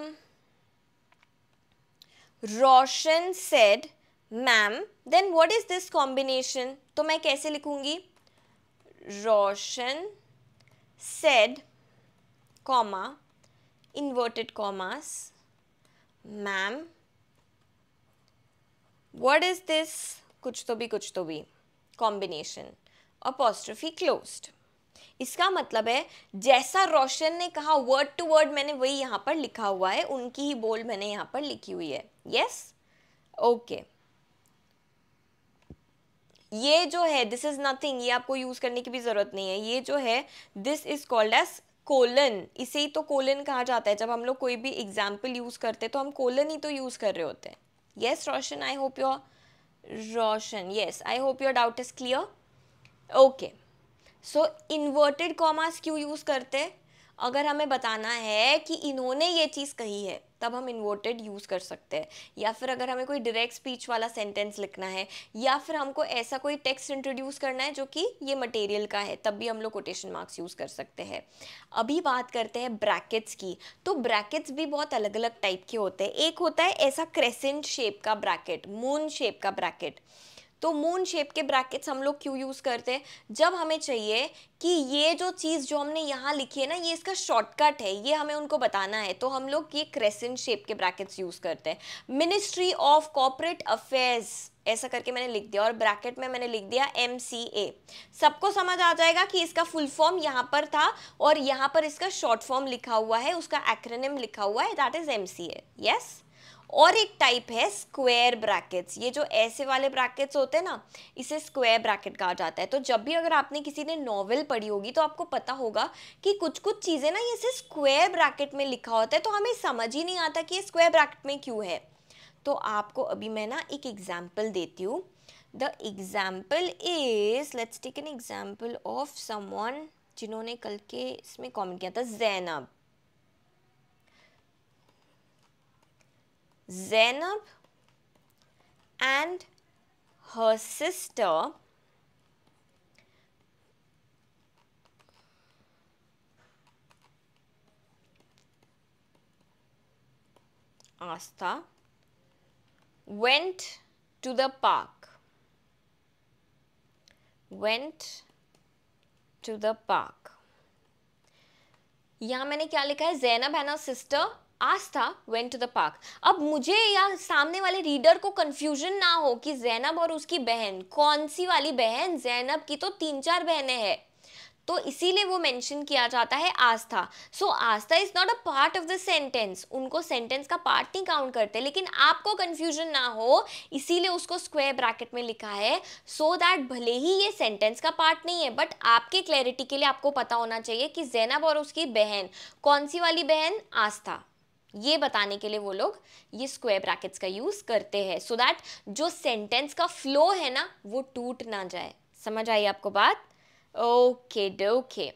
Roshan said ma'am then what is this combination तो मैं कैसे लिखूंगी Roshan said comma inverted commas ma'am what is this कुछ तो भी कुछ तो भी कॉम्बिनेशन अपोस्ट्रफी क्लोज्ड इसका मतलब है जैसा रोशन ने कहा वर्ड टू वर्ड मैंने वही यहाँ पर लिखा हुआ है उनकी ही बोल मैंने यहाँ पर लिखी हुई है यस ओके okay. ये जो है दिस इज़ नथिंग ये आपको यूज़ करने की भी ज़रूरत नहीं है ये जो है this is called as colon इसे ही तो कोलन कहा जाता है जब हम लोग कोई भी एग्जाम्पल यूज़ करते हैं तो हम कोलन ही तो यूज़ कर रहे होते हैं yes Roshan I hope your Roshan yes I hope your doubt is clear okay so inverted commas क्यों यूज़ करते हैं अगर हमें बताना है कि इन्होंने ये चीज़ कही है तब हम इन्वर्टेड यूज़ कर सकते हैं या फिर अगर हमें कोई डायरेक्ट स्पीच वाला सेंटेंस लिखना है या फिर हमको ऐसा कोई टेक्स्ट इंट्रोड्यूस करना है जो कि ये मटेरियल का है तब भी हम लोग कोटेशन मार्क्स यूज़ कर सकते हैं अभी बात करते हैं ब्रैकेट्स की तो ब्रैकेट्स भी बहुत अलग अलग टाइप के होते हैं एक होता है ऐसा क्रेसेंट शेप का ब्रैकेट मून शेप का ब्रैकेट तो मून शेप के ब्रैकेट्स हम लोग क्यों यूज़ करते हैं जब हमें चाहिए कि ये जो चीज़ जो हमने यहाँ लिखी है ना ये इसका शॉर्टकट है ये हमें उनको बताना है तो हम लोग ये क्रेसेंट शेप के ब्रैकेट्स यूज़ करते हैं मिनिस्ट्री ऑफ कॉपरेट अफेयर्स ऐसा करके मैंने लिख दिया और ब्रैकेट में मैंने लिख दिया एम सी ए सबको समझ आ जाएगा कि इसका फुल फॉर्म यहाँ पर था और यहाँ पर इसका शॉर्ट फॉर्म लिखा हुआ है उसका एक्रेनिम लिखा हुआ है that is M C A yes और एक टाइप है स्क्वायर ब्रैकेट्स ये जो ऐसे वाले ब्रैकेट्स होते हैं ना इसे स्क्वायर ब्रैकेट कहा जाता है तो जब भी अगर आपने किसी ने नॉवल पढ़ी होगी तो आपको पता होगा कि कुछ कुछ चीज़ें ना ये सिर्फ स्क्वायर ब्रैकेट में लिखा होता है तो हमें समझ ही नहीं आता कि ये स्क्वायर ब्रैकेट में क्यों है तो आपको अभी मैं ना एक एग्जाम्पल देती हूँ the example is let's take an example of someone जिन्होंने कल के इसमें कॉमेंट किया था Zainab Zainab and her sister Asta went to the park went to the park यहाँ मैंने क्या लिखा है जैनब है ना sister Aastha went to the park अब मुझे या सामने वाले रीडर को कंफ्यूजन ना हो कि जैनब और उसकी बहन कौन सी वाली बहन जैनब की तो तीन चार बहनें हैं तो इसीलिए वो मेंशन किया जाता है Aastha so so, Aastha is not a part of the sentence उनको सेंटेंस का पार्ट नहीं काउंट करते लेकिन आपको कंफ्यूजन ना हो इसीलिए उसको स्क्वायर ब्रैकेट में लिखा है सो so दैट भले ही ये सेंटेंस का पार्ट नहीं है बट आपके क्लैरिटी के लिए आपको पता होना चाहिए कि जैनब और उसकी बहन कौन सी वाली बहन आस्था ये बताने के लिए वो लोग ये स्क्वायर ब्रैकेट्स का यूज़ करते हैं सो दैट जो सेंटेंस का फ्लो है ना वो टूट ना जाए समझ आई आपको बात ओके डोके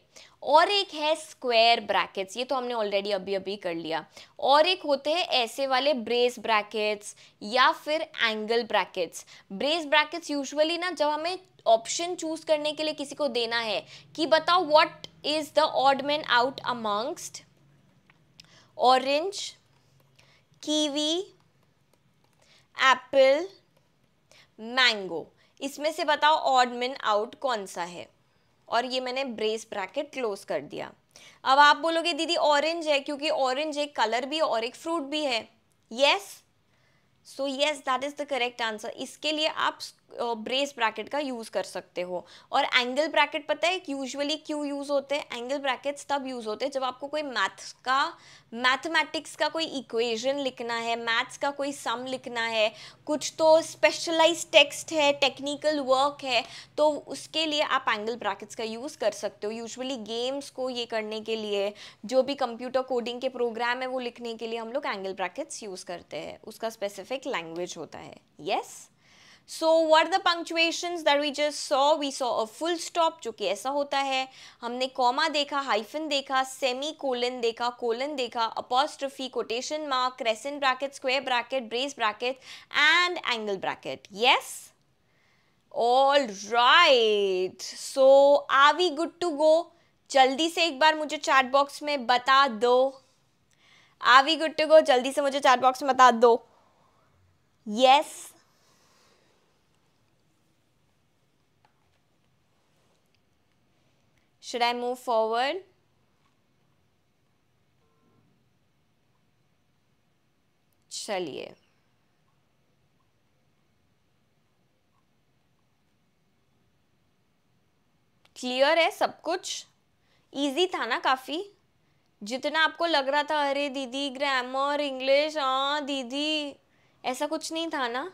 और एक है स्क्वायर ब्रैकेट्स ये तो हमने ऑलरेडी अभी अभी कर लिया और एक होते हैं ऐसे वाले ब्रेस ब्रैकेट्स या फिर angle brackets brace brackets usually ना जब हमें ऑप्शन चूज करने के लिए किसी को देना है कि बताओ what is the odd out amongst orange kiwi apple mango इसमें से बताओ ऑड मिन आउट कौन सा है और ये मैंने ब्रेस ब्रैकेट क्लोज कर दिया अब आप बोलोगे दीदी ऑरेंज है क्योंकि ऑरेंज एक कलर भी और एक फ्रूट भी है yes so yes that is the correct answer इसके लिए आप ब्रेस ब्रैकेट का यूज़ कर सकते हो और एंगल ब्रैकेट पता है यूजुअली क्यों यूज़ होते हैं एंगल ब्रैकेट्स तब यूज़ होते हैं जब आपको कोई मैथ्स का मैथमेटिक्स का कोई इक्वेशन लिखना है मैथ्स का कोई सम लिखना है कुछ तो स्पेशलाइज टेक्स्ट है टेक्निकल वर्क है तो उसके लिए आप एंगल ब्रैकेट्स का यूज़ कर सकते हो यूजुअली गेम्स को ये करने के लिए जो भी कंप्यूटर कोडिंग के प्रोग्राम है वो लिखने के लिए हम लोग एंगल ब्रैकेट्स यूज़ करते हैं उसका स्पेसिफिक लैंग्वेज होता है yes yes? So were the punctuations that we just saw we saw a full stop जो कि ऐसा होता है हमने कॉमा देखा हाइफन देखा सेमी कोलन देखा कोलन देखा apostrophe quotation mark crescent bracket square bracket brace bracket and angle bracket yes all right so are we good to go जल्दी से एक बार मुझे चैट बॉक्स में बता दो are we good to go जल्दी से मुझे चैट बॉक्स में बता दो yes yes. Should I move forward? चलिए क्लियर है सब कुछ इजी था ना काफ़ी जितना आपको लग रहा था अरे दीदी ग्रामर इंग्लिश हाँ दीदी ऐसा कुछ नहीं था ना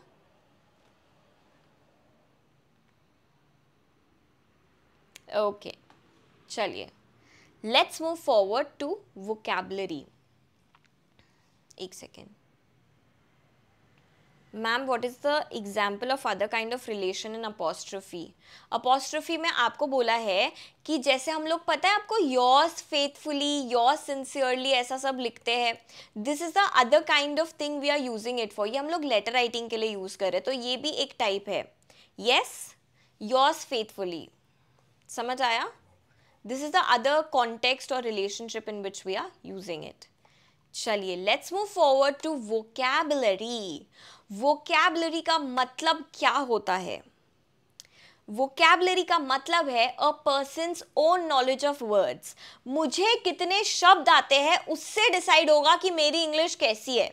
ओके okay. चलिए let's move forward to vocabulary एक second ma'am what is the example of other kind of relation in apostrophe apostrophe में आपको बोला है कि जैसे हम लोग पता है आपको योर्स फेथफुली योर्स सिंसियरली ऐसा सब लिखते हैं this is the other kind of thing we are using it for ये हम लोग लेटर राइटिंग के लिए यूज़ कर रहे हैं तो ये भी एक टाइप है येस योर्स फेथफुली समझ आया this is the other context और relationship in which we are using it चलिए let's move forward to vocabulary vocabulary का मतलब क्या होता है वोकैबलरी का मतलब है a person own knowledge of words मुझे कितने शब्द आते हैं उससे डिसाइड होगा कि मेरी इंग्लिश कैसी है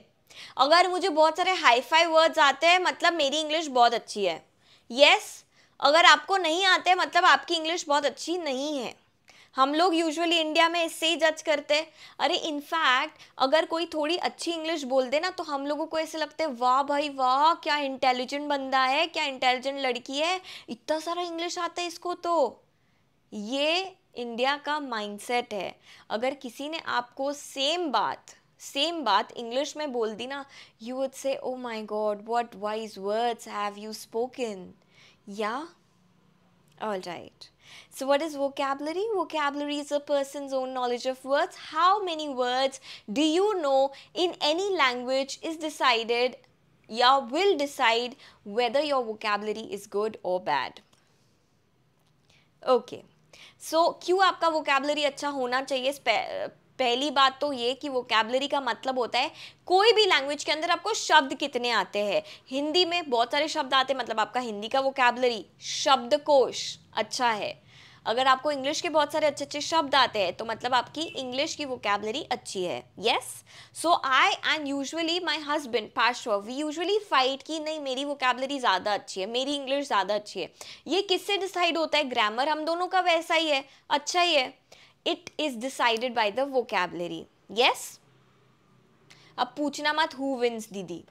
अगर मुझे बहुत सारे हाई फाई वर्ड्स आते हैं मतलब मेरी इंग्लिश बहुत अच्छी है यस yes, अगर आपको नहीं आते मतलब आपकी इंग्लिश बहुत अच्छी नहीं है हम लोग यूजुअली इंडिया में इससे ही जज करते हैं अरे इनफैक्ट अगर कोई थोड़ी अच्छी इंग्लिश बोल दे ना तो हम लोगों को ऐसे लगते हैं वाह भाई वाह क्या इंटेलिजेंट बंदा है क्या इंटेलिजेंट लड़की है इतना सारा इंग्लिश आता है इसको तो ये इंडिया का माइंडसेट है अगर किसी ने आपको सेम बात सेम बात इंग्लिश में बोल दी ना you would say oh my god what wise words have you spoken या all right So what is vocabulary? Vocabulary is a person's own knowledge of words. How many words do you know in any language is decided yeah, will decide whether your vocabulary is good or bad. Okay. so, why आपका vocabulary अच्छा be good? पहली बात तो ये कि vocabulary का मतलब होता है कोई भी लैंग्वेज के अंदर आपको शब्द कितने आते हैं हिंदी में बहुत सारे शब्द आते हैं मतलब आपका हिंदी का वोकेबलरी शब्दकोश अच्छा है अगर आपको इंग्लिश के बहुत सारे अच्छे अच्छे शब्द आते हैं तो मतलब आपकी इंग्लिश की वोकेबलरी अच्छी है yes so I and usually my husband पास वी यूजुअली फाइट कि नहीं मेरी वोकेबलरी ज़्यादा अच्छी है मेरी इंग्लिश ज़्यादा अच्छी है ये किससे डिसाइड होता है ग्रामर हम दोनों का वैसा ही है अच्छा ही है it is decided by the vocabulary yes अब पूछना मत who wins दीदी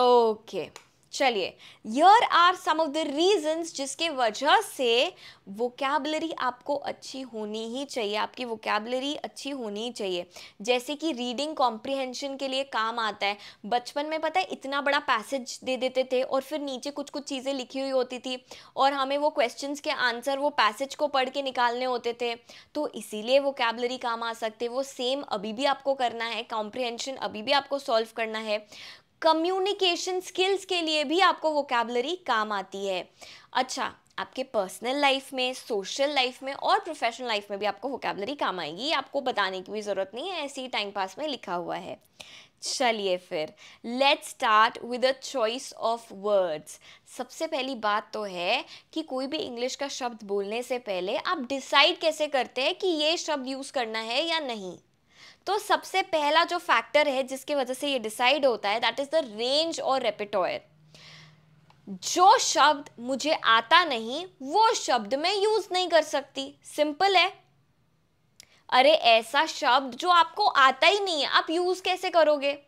ओके okay. चलिए here are some of the reasons जिसके वजह से वोकेबलरी आपको अच्छी होनी ही चाहिए आपकी वोकेबलरी अच्छी होनी ही चाहिए जैसे कि रीडिंग कॉम्प्रिहेंशन के लिए काम आता है बचपन में पता है इतना बड़ा पैसेज दे देते थे और फिर नीचे कुछ कुछ चीज़ें लिखी हुई होती थी और हमें वो क्वेश्चन के आंसर वो पैसेज को पढ़ के निकालने होते थे तो इसीलिए वो काम आ सकते वो सेम अभी भी आपको करना है कॉम्प्रिहेंशन अभी भी आपको सॉल्व करना है कम्युनिकेशन स्किल्स के लिए भी आपको वोकेबलरी काम आती है अच्छा आपके पर्सनल लाइफ में सोशल लाइफ में और प्रोफेशनल लाइफ में भी आपको वोकेबलरी काम आएगी आपको बताने की भी ज़रूरत नहीं है ऐसे ही टाइम पास में लिखा हुआ है चलिए फिर let's start with a choice of words सबसे पहली बात तो है कि कोई भी इंग्लिश का शब्द बोलने से पहले आप डिसाइड कैसे करते हैं कि ये शब्द यूज़ करना है या नहीं तो सबसे पहला जो फैक्टर है जिसकी वजह से ये डिसाइड होता है दैट इज द रेंज और रेपिटोयर जो शब्द मुझे आता नहीं वो शब्द मैं यूज नहीं कर सकती सिंपल है अरे ऐसा शब्द जो आपको आता ही नहीं है आप यूज कैसे करोगे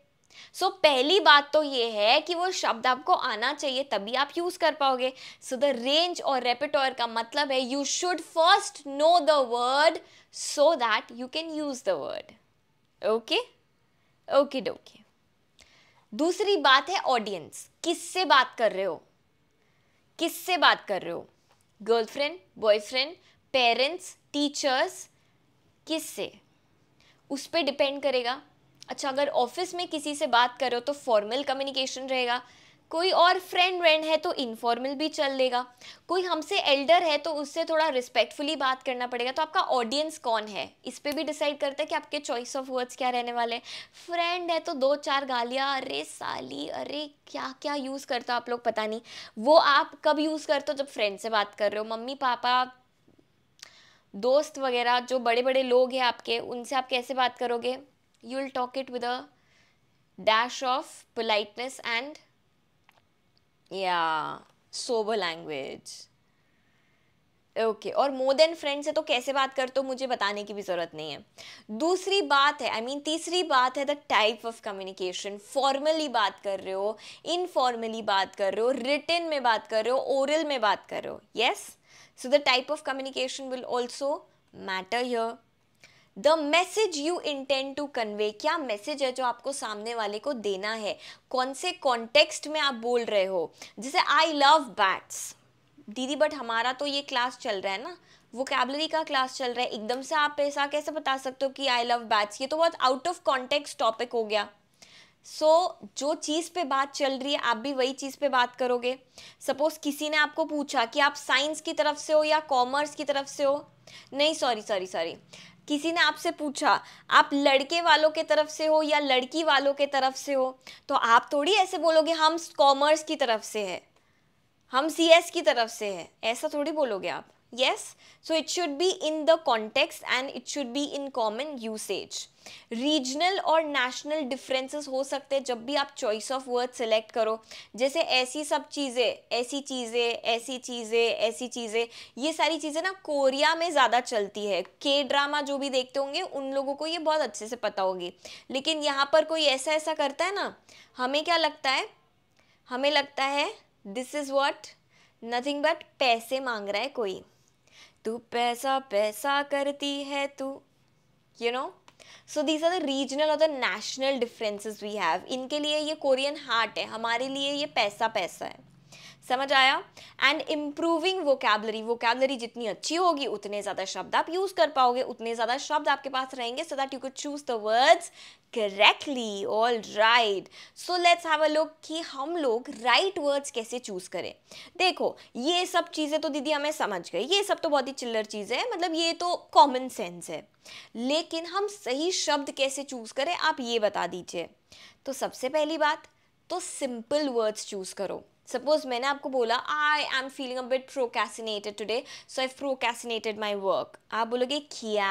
सो so, पहली बात तो ये है कि वो शब्द आपको आना चाहिए तभी आप यूज कर पाओगे सो द रेंज और रेपिटोर का मतलब है you should first know the word so that you can use the word okay okay dokey दूसरी बात है ऑडियंस किससे बात कर रहे हो किससे बात कर रहे हो गर्लफ्रेंड बॉयफ्रेंड पेरेंट्स टीचर्स किससे उस पर डिपेंड करेगा अच्छा अगर ऑफिस में किसी से बात करो तो फॉर्मल कम्युनिकेशन रहेगा कोई और फ्रेंड व्रेंड है तो इनफॉर्मल भी चल लेगा कोई हमसे एल्डर है तो उससे थोड़ा रिस्पेक्टफुली बात करना पड़ेगा तो आपका ऑडियंस कौन है इस पर भी डिसाइड करता है कि आपके चॉइस ऑफ वर्ड्स क्या रहने वाले हैं फ्रेंड है तो दो चार गालियाँ अरे साली अरे क्या क्या यूज़ करते हो आप लोग पता नहीं वो आप कब यूज़ करते हो जब फ्रेंड से बात कर रहे हो मम्मी पापा दोस्त वगैरह जो बड़े बड़े लोग हैं आपके उनसे आप कैसे बात करोगे you will talk it with a dash of politeness and या सोबर लैंग्वेज ओके और मोर देन फ्रेंड से तो कैसे बात करते हो मुझे बताने की भी ज़रूरत नहीं है दूसरी बात है आई I मीन mean, तीसरी बात है the type of communication formally बात कर रहे हो इनफॉर्मली बात कर रहे हो रिटर्न में बात कर रहे हो ओरल में बात कर रहे हो yes so the type of communication will also matter here the message you intend to convey क्या मैसेज है जो आपको सामने वाले को देना है कौन से कॉन्टेक्स्ट में आप बोल रहे हो जैसे आई लव बैट्स दीदी बट हमारा तो ये क्लास चल रहा है ना वो कैबलरी का क्लास चल रहा है एकदम से आप ऐसा कैसे बता सकते हो कि आई लव बैट्स ये तो बहुत आउट ऑफ कॉन्टेक्स टॉपिक हो गया सो so, जो चीज़ पे बात चल रही है आप भी वही चीज़ पे बात करोगे सपोज किसी ने आपको पूछा कि आप साइंस की तरफ से हो या कॉमर्स की तरफ से हो नहीं सॉरी सॉरी सॉरी किसी ने आपसे पूछा आप लड़के वालों के तरफ से हो या लड़की वालों के तरफ से हो तो आप थोड़ी ऐसे बोलोगे हम कॉमर्स की तरफ से है हम सी एस की तरफ से है ऐसा थोड़ी बोलोगे आप yes so it should be in the context and it should be in common usage regional और नेशनल डिफरेंसेस हो सकते हैं जब भी आप चॉइस ऑफ वर्ड सेलेक्ट करो जैसे ऐसी सब चीज़ें ऐसी चीज़ें ऐसी चीज़ें ऐसी चीज़ें ये सारी चीज़ें ना कोरिया में ज़्यादा चलती है के ड्रामा जो भी देखते होंगे उन लोगों को ये बहुत अच्छे से पता होगी लेकिन यहाँ पर कोई ऐसा ऐसा करता है ना हमें क्या लगता है हमें लगता है this is what nothing but पैसे मांग रहा है कोई तू पैसा पैसा करती है तू you know so these are the regional और the national differences we have इनके लिए ये कोरियन हार्ट है हमारे लिए ये पैसा पैसा है समझ आया एंड इम्प्रूविंग वो कैबलरी जितनी अच्छी होगी उतने ज़्यादा शब्द आप यूज़ कर पाओगे उतने ज़्यादा शब्द आपके पास रहेंगे so that you could choose the words correctly all right so let's have a look कि हम लोग राइट right वर्ड्स कैसे चूज़ करें देखो ये सब चीज़ें तो दीदी हमें समझ गई ये सब तो बहुत ही चिल्लर चीज़ें हैं मतलब ये तो कॉमन सेंस है लेकिन हम सही शब्द कैसे चूज़ करें आप ये बता दीजिए तो सबसे पहली बात तो सिंपल वर्ड्स चूज़ करो सपोज मैंने आपको बोला I am feeling a bit procrastinated today so I procrastinated my work आप बोलोगे किया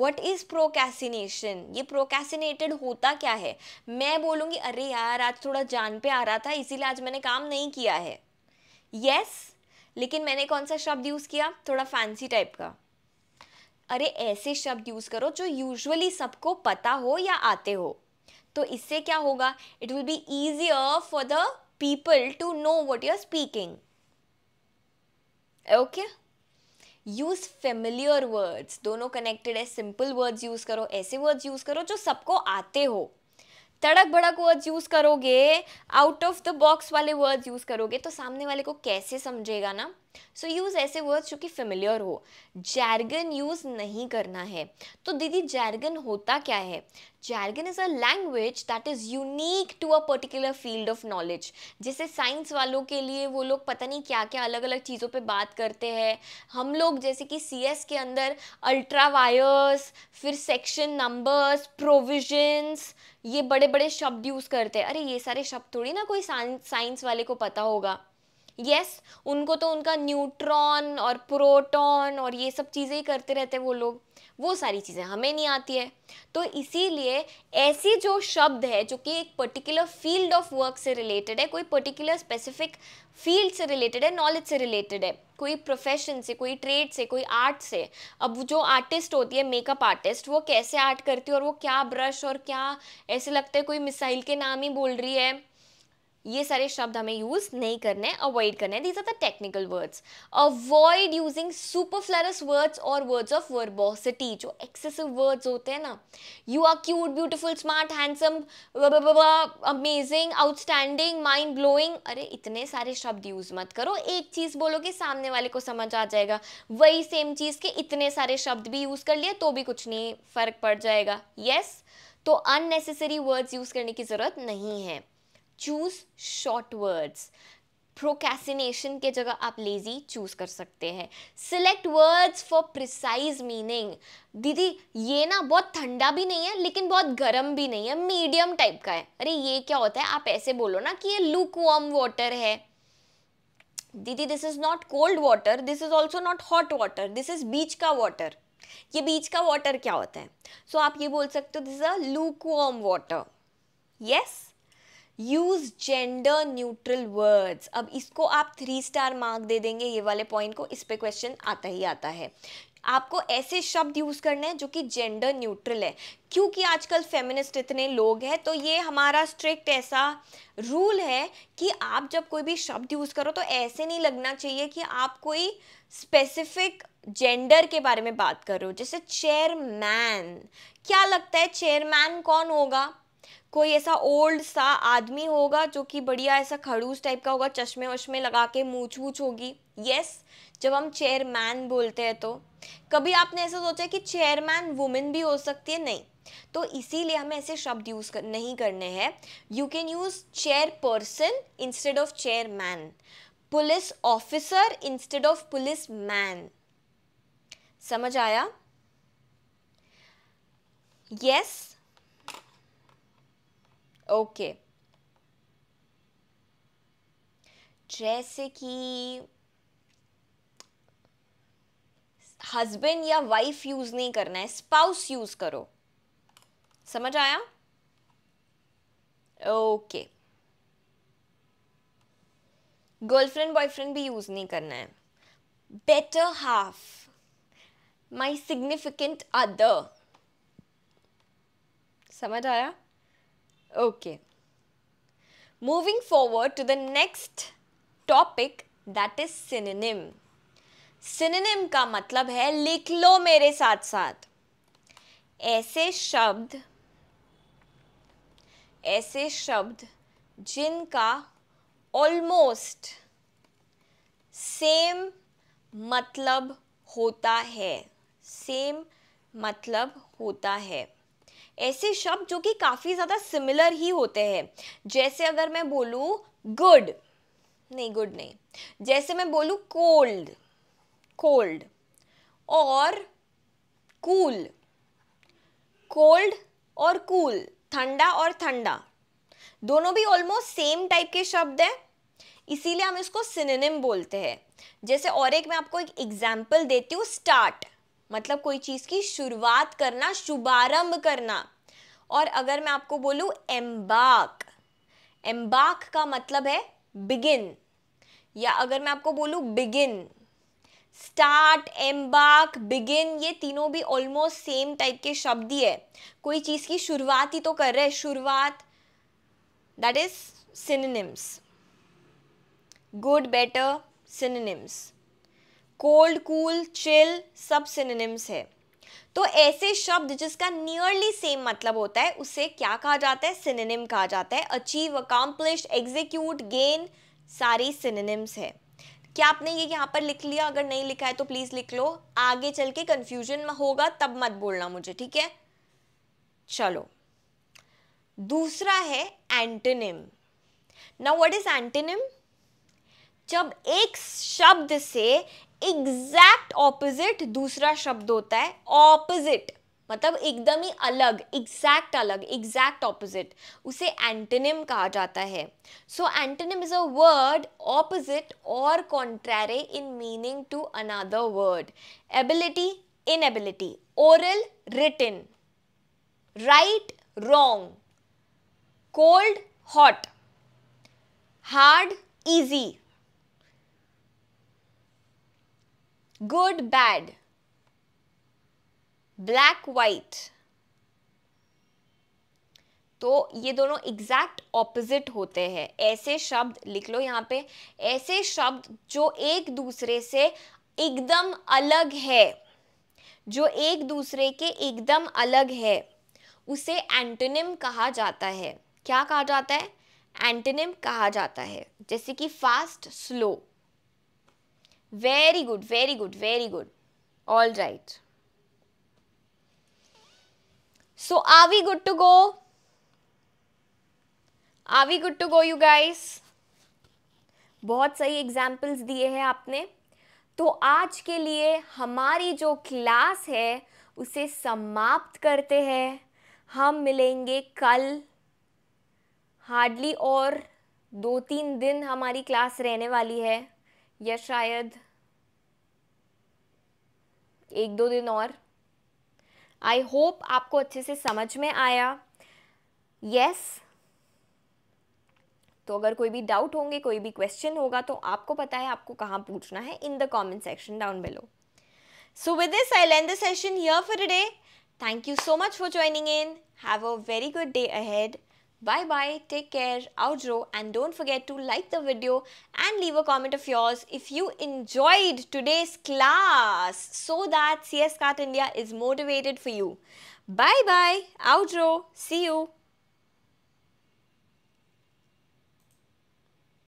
वट इज़ प्रोकैसिनेशन ये प्रोकैसिनेटेड होता क्या है मैं बोलूँगी अरे यार आज थोड़ा जान पे आ रहा था इसीलिए आज मैंने काम नहीं किया है यस yes, लेकिन मैंने कौन सा शब्द यूज़ किया थोड़ा फैंसी टाइप का अरे ऐसे शब्द यूज़ करो जो यूजुअली सबको पता हो या आते हो तो इससे क्या होगा it will be easier for the people to know what you're speaking. Okay? Use familiar words दोनों कनेक्टेड है सिंपल वर्ड्स यूज़ करो ऐसे वर्ड्स यूज़ करो जो सबको आते हो तड़क भड़क वर्ड्स यूज़ करोगे आउट ऑफ द बॉक्स वाले वर्ड्स यूज़ करोगे तो सामने वाले को कैसे समझेगा ना सो so, यूज़ ऐसे वर्ड्स जो कि फेमिलियर हो जैरगन यूज़ नहीं करना है तो दीदी जैरगन होता क्या है jargon is a language that is unique to a particular field of knowledge जैसे साइंस वालों के लिए वो लोग पता नहीं क्या क्या अलग अलग चीज़ों पे बात करते हैं हम लोग जैसे कि सी एस के अंदर अल्ट्रा वायर्स फिर सेक्शन नंबर्स प्रोविजन्स ये बड़े बड़े शब्द यूज़ करते हैं अरे ये सारे शब्द थोड़ी ना कोई साइंस वाले को पता होगा यस yes, उनको तो उनका न्यूट्रॉन और प्रोटॉन और ये सब चीज़ें ही करते रहते हैं वो लोग वो सारी चीज़ें हमें नहीं आती है तो इसीलिए ऐसी जो शब्द है जो कि एक पर्टिकुलर फील्ड ऑफ वर्क से रिलेटेड है कोई पर्टिकुलर स्पेसिफिक फील्ड से रिलेटेड है नॉलेज से रिलेटेड है कोई प्रोफेशन से कोई ट्रेड से कोई आर्ट से अब जो आर्टिस्ट होती है मेकअप आर्टिस्ट वो कैसे आर्ट करती है और वो क्या ब्रश और क्या ऐसे लगता है कोई मिसाइल के नाम ही बोल रही है ये सारे शब्द हमें यूज नहीं करने अवॉइड करने these are the technical words avoid using superfluous words और वर्ड्स ऑफ वर्बोसिटी जो एक्सेसिव वर्ड्स होते हैं ना you are cute beautiful smart handsome amazing outstanding mind blowing अरे इतने सारे शब्द यूज मत करो एक चीज बोलो कि सामने वाले को समझ आ जाएगा वही सेम चीज के इतने सारे शब्द भी यूज कर लिए तो भी कुछ नहीं फर्क पड़ जाएगा यस yes? तो अननेसेसरी वर्ड्स यूज करने की जरूरत नहीं है चूज़ शॉर्ट वर्ड्स प्रोकेसिनेशन के जगह आप लेज़ी चूज़ कर सकते हैं select words for precise meaning दीदी ये ना बहुत ठंडा भी नहीं है लेकिन बहुत गर्म भी नहीं है मीडियम टाइप का है अरे ये क्या होता है आप ऐसे बोलो ना कि ये लुक वॉर्म वाटर है दीदी this is not cold water this is also not hot water this is बीच का वाटर ये बीच का वाटर क्या होता है सो so, आप ये बोल सकते हो this is a lukewarm water yes use gender neutral words अब इसको आप थ्री स्टार मार्क दे देंगे ये वाले पॉइंट को इस पे क्वेश्चन आता ही आता है आपको ऐसे शब्द यूज़ करने हैं जो कि जेंडर न्यूट्रल है क्योंकि आजकल फेमिनिस्ट इतने लोग हैं तो ये हमारा स्ट्रिक्ट ऐसा रूल है कि आप जब कोई भी शब्द यूज़ करो तो ऐसे नहीं लगना चाहिए कि आप कोई स्पेसिफिक जेंडर के बारे में बात करो जैसे चेयरमैन क्या लगता है चेयरमैन कौन होगा कोई ऐसा ओल्ड सा आदमी होगा जो कि बढ़िया ऐसा खड़ूस टाइप का होगा चश्मे वश्मे लगा के मूछ वूछ होगी यस जब हम चेयरमैन बोलते हैं तो कभी आपने ऐसा सोचा कि चेयरमैन वुमेन भी हो सकती है नहीं तो इसीलिए हमें ऐसे शब्द यूज कर, नहीं करने हैं you can use chairperson instead of chairman police officer instead of policeman समझ आया यस yes, ओके जैसे कि हस्बैंड या वाइफ यूज नहीं करना है स्पाउस यूज करो समझ आया ओके गर्लफ्रेंड बॉयफ्रेंड भी यूज नहीं करना है better half my significant other समझ आया Okay. Moving forward to the next topic that is synonym synonym का मतलब है लिख लो मेरे साथ साथ ऐसे शब्द ऐसे शब्द जिनका ऑलमोस्ट सेम मतलब होता है सेम मतलब होता है ऐसे शब्द जो कि काफ़ी ज़्यादा सिमिलर ही होते हैं जैसे अगर मैं बोलू गुड नहीं गुड नहीं जैसे मैं बोलू कोल्ड कोल्ड और कूल कोल्ड और कूल ठंडा और ठंडा दोनों भी ऑलमोस्ट सेम टाइप के शब्द हैं इसीलिए हम इसको सिनेनिम बोलते हैं जैसे और एक मैं आपको एक एग्जाम्पल देती हूँ स्टार्ट मतलब कोई चीज़ की शुरुआत करना शुभारंभ करना और अगर मैं आपको बोलूँ एम्बाक एम्बाक का मतलब है बिगिन या अगर मैं आपको बोलूँ बिगिन स्टार्ट एम्बाक बिगिन ये तीनों भी ऑलमोस्ट सेम टाइप के शब्द ही है कोई चीज़ की शुरुआत ही तो कर रहे हैं शुरुआत that is synonyms good better synonyms cold cool chill सब सिनेम्स है तो ऐसे शब्द जिसका नियरली सेम मतलब होता है उसे क्या कहा जाता है सिनेनिम कहा जाता है अचीव अकॉम्प्लिश एग्जीक्यूट गेन सारी सिनेनिम्स है क्या आपने ये यहाँ पर लिख लिया अगर नहीं लिखा है तो प्लीज़ लिख लो आगे चल के कंफ्यूजन होगा तब मत बोलना मुझे ठीक है चलो दूसरा है antonym now what is antonym जब एक शब्द से एग्जैक्ट ऑपोजिट दूसरा शब्द होता है ऑपोजिट मतलब एकदम ही अलग एग्जैक्ट अलग एग्जैक्ट ऑपोजिट उसे एंटेनिम कहा जाता है so antonym is a word opposite or contrary in meaning to another word ability inability oral written right wrong cold hot hard easy good bad black white तो ये दोनों exact opposite होते हैं ऐसे शब्द लिख लो यहाँ पे ऐसे शब्द जो एक दूसरे से एकदम अलग है जो एक दूसरे के एकदम अलग है उसे एंटोनिम कहा जाता है क्या कहा जाता है एंटोनिम कहा जाता है जैसे कि fast slow very good very good very good all right so are we good to go are we good to go you guys बहुत सही एग्जाम्पल्स दिए हैं आपने तो आज के लिए हमारी जो क्लास है उसे समाप्त करते हैं हम मिलेंगे कल हार्डली और दो तीन दिन हमारी क्लास रहने वाली है या शायद एक दो दिन और आई होप आपको अच्छे से समझ में आया यस yes, तो अगर कोई भी डाउट होंगे कोई भी क्वेश्चन होगा तो आपको पता है आपको कहाँ पूछना है in the comment section down below so with this I land the session here for day thank you so much for joining in have a very good day ahead Bye bye, take care, outro and don't forget to like the video and leave a comment of yours if you enjoyed today's class so that CS Cart India is motivated for you. Bye bye, outro, see you.